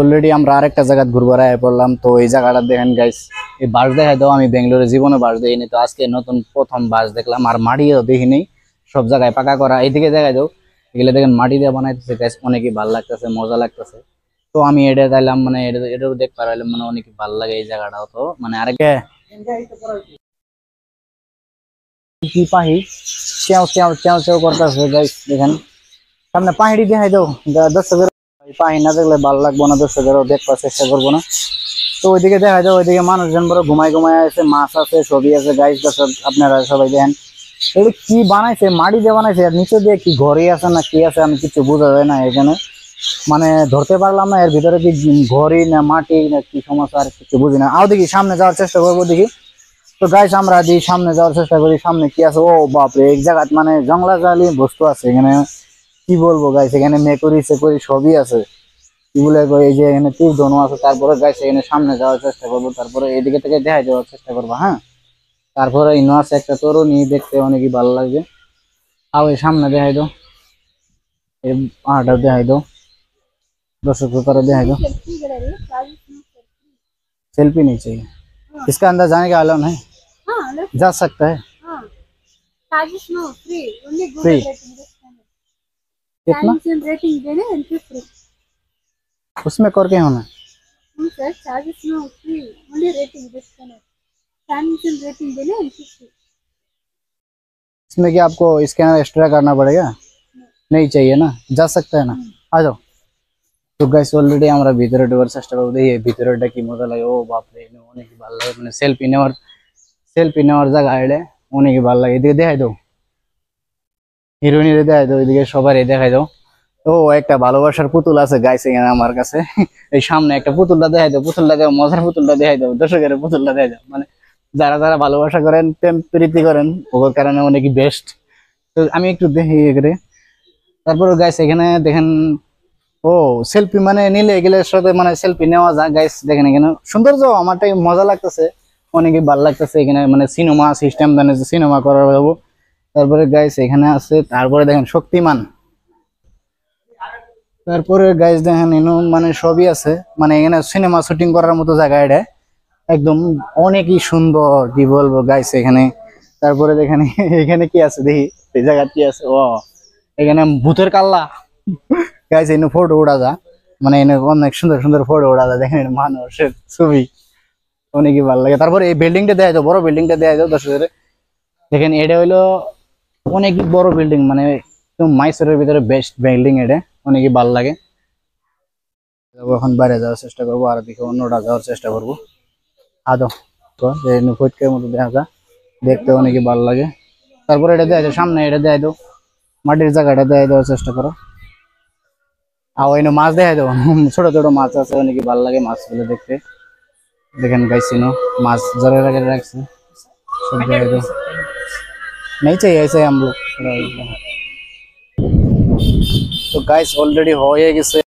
Already আমরা আরেকটা জায়গা ঘুরবার আয় পড়লাম তো এই জায়গাটা দেখেন গাইস এই বাস দেখা দাও আমি ব্যাঙ্গালোরে জীবনে বাস দেখিনি তো আজকে নতুন প্রথম বাস দেখলাম আর মাটিও দেখিনি সব জায়গায় পাকা করা এইদিকে দেখা দাও এগুলো দেখেন মাটি দিয়ে বানাইতেছে গাইস অনেকই ভাল লাগতেছে মজা লাগতেছে তো আমি এটা চাইলাম মানে এটা এটাও দেখতে পারলাম মানে অনেক ভাল লাগে এই জায়গাটাও তো মানে আরেকে কি পাহি চেউ চেউ চেউ চেউ করতেছে গাইস দেখেন সামনে পাহাড়ি দেখাই দাও দশ হাজার পাই না দেখলে ভালো লাগবো না দর্শকেরও দেখবার চেষ্টা করবো না তো ওইদিকে দেখা যায় ওইদিকে মানুষজন বড় ঘুমাই ঘুমাই আছে মাছ আছে ছবি আছে গাইজ দর্শক আপনারা সবাই দেখেন এগুলো কি বানাইছে মাড়ি দিয়ে বানাইছে আর নিচে দিয়ে কি ঘরে আছে না কি আছে আমি কিছু বোঝা যায় না এখানে মানে ধরতে পারলাম না এর ভিতরে কি ঘড়ি না মাটি না কি সমস্যা আর কিছু বুঝি না আর দেখি সামনে যাওয়ার চেষ্টা করবো দেখি তো গাইস আমরা দিই সামনে যাওয়ার চেষ্টা করি সামনে কি আছে ও বাপরে এক জায়গাত মানে জংলা জালি বস্তু আছে এখানে কি বলবো गाइस এখানে মেকুরি সেকুরি সবই আছে কি বলে এই যে এখানে তীর ধনু আছে তারপরে गाइस এখানে সামনে যাওয়ার চেষ্টা করব তারপরে এদিকে থেকে দেখা যাওয়ার চেষ্টা করব হ্যাঁ তারপরে ইনো আছে একটা তরুণী দেখতে অনেকই ভালো লাগবে আও এই সামনে দেখাই দাও এই আড়া দেখাই দাও দর্শক তারা দেখাই দাও সেলফি नहीं চাই इसका अंदर जाने का आलम है हाँ, जा सकता है हाँ, कितना उसमें कर क्या होना इसमें क्या आपको स्कैनर एक्स्ट्रा करना पड़ेगा नहीं चाहिए ना जा सकता है ना हम्म। आ जाओ তো গাইস অলরেডি আমরা ভিতরে ঢোকার চেষ্টা করবো এই ভিতরেটা होने की बात लगे मैंने অনেক ভালো और মানে সেলফি और जगह आए होने की बात लगे লাগে दे दो দাও হিরোইনের দেখাই দাও ওইদিকে সবারই দেখাই দাও ও একটা ভালোবাসার পুতুল আছে গাইছে আমার কাছে এই সামনে একটা পুতুলটা দেখাই দাও পুতুলটা দেওয়া মজার পুতুলটা দেখাই দাও দর্শকের পুতুলটা দেখাই দাও মানে যারা যারা ভালোবাসা করেন প্রেম প্রীতি করেন ওর কারণে অনেক বেস্ট তো আমি একটু দেখি এখানে তারপর গাইস এখানে দেখেন ও সেলফি মানে নিলে গেলে সাথে মানে সেলফি নেওয়া যায় গাইস দেখেন এখানে সৌন্দর্য আমারটাই মজা লাগতেছে অনেকই ভালো লাগতেছে এখানে মানে সিনেমা সিস্টেম মানে সিনেমা করার তারপরে গাইস এখানে আছে তারপরে দেখেন শক্তিমান তারপরে গাইস দেখেন এনো মানে সবই আছে মানে এখানে সিনেমা শুটিং করার মতো জায়গা এটা একদম অনেকই সুন্দর কি বলবো গাইস এখানে তারপরে দেখেন এখানে কি আছে দেখি এই জায়গা কি আছে ও এখানে ভূতের কাল্লা গাইস এনে ফটো উড়া যা মানে এনে অনেক সুন্দর সুন্দর ফটো উড়া যা দেখেন মানুষের ছবি অনেকই ভালো লাগে তারপরে এই বিল্ডিংটা দেওয়া যায় বড় বিল্ডিংটা দেয়া যায় দর্শকদের দেখেন এটা হইলো অনেকি বড় বিল্ডিং মানে একদম মাইসুরের ভিতরে বেস্ট বিল্ডিং আইদে অনেকে ভালো লাগে যাব এখন বাইরে যাওয়ার চেষ্টা করব আর দিকে অন্য জায়গায় যাওয়ার চেষ্টা করব আদো এই ফুটকের মতো দেয়াজা দেখতে অনেকে ভালো লাগে তারপর এটা দেয়া সামনে এটা দেয়া দাও মাটি ইচ্ছা কাটা দাও চেষ্টা করো আও এই মাছ দেখাই দাও ছোট ছোট মাছ আছে অনেকে ভালো লাগে মাছগুলো দেখতে দেখেন গাইসিন মাছ জলের আগে রাখছেন नहीं चाहिए ऐसे हम लोग तो गाइस ऑलरेडी जाएगी से